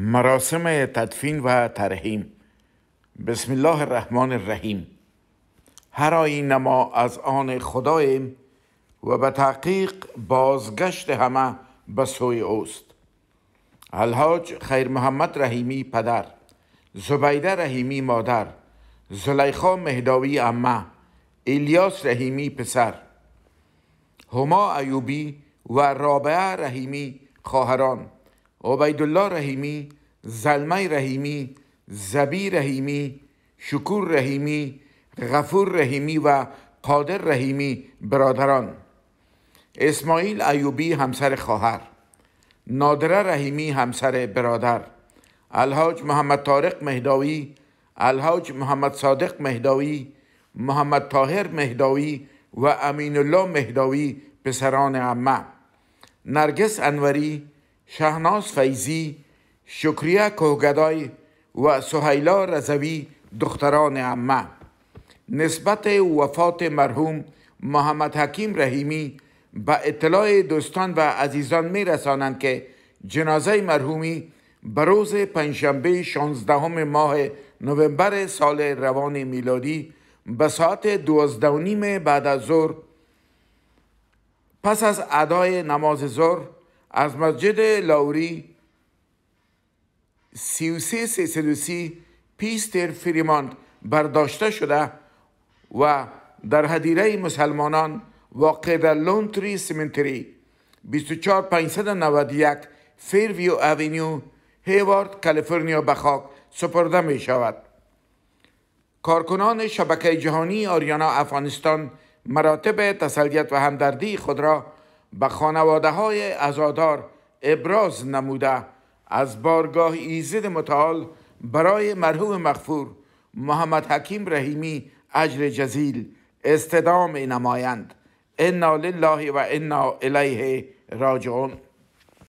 مراسم تدفین و ترحیم بسم الله الرحمن الرحیم هر آینه ما از آن خداییم و به تحقیق بازگشت همه به سوی اوست الحاج خیر محمد رحیمی پدر زبیده رحیمی مادر زلیخا مهداوی امه الیاس رحیمی پسر هما ایوبی و رابعه رحیمی خواهران عبیدالله رحیمی زلمه رحیمی زبی رحیمی شکور رحیمی غفور رحیمی و قادر رحیمی برادران اسماعیل ایوبی همسر خواهر نادره رحیمی همسر برادر الحاج محمد طارق مهداوی الحاج محمد صادق مهداوی محمد طاهر مهداوی و امین الله مهداوی پسران عمه نرگس انوری شهناز فیزی شکریه کوگدای و سهیلا رزوی دختران عمه نسبت وفات مرحوم محمد حکیم رحیمی به اطلاع دوستان و عزیزان می رسانند که جنازه مرحومی به روز پنجشنبه 16 ماه نوامبر سال روان میلادی به ساعت دوازده و بعد از ظهر پس از ادای نماز ظهر از مسجد لاوری 33333 پیستر فریماند برداشته شده و در هدیره مسلمانان واقع در لونتری سیمنتری 24591 فیرویو اوینیو هیوارد کالیفرنیا به خاک سپرده می شود کارکنان شبکه جهانی آریانا افغانستان مراتب تسلیت و همدردی خود را به خانواده های ازادار ابراز نموده از بارگاه ایزد متعال برای مرحوم مغفور محمد حکیم رحیمی اجر جزیل استدام نمایند انا لله و انا الیه راجعون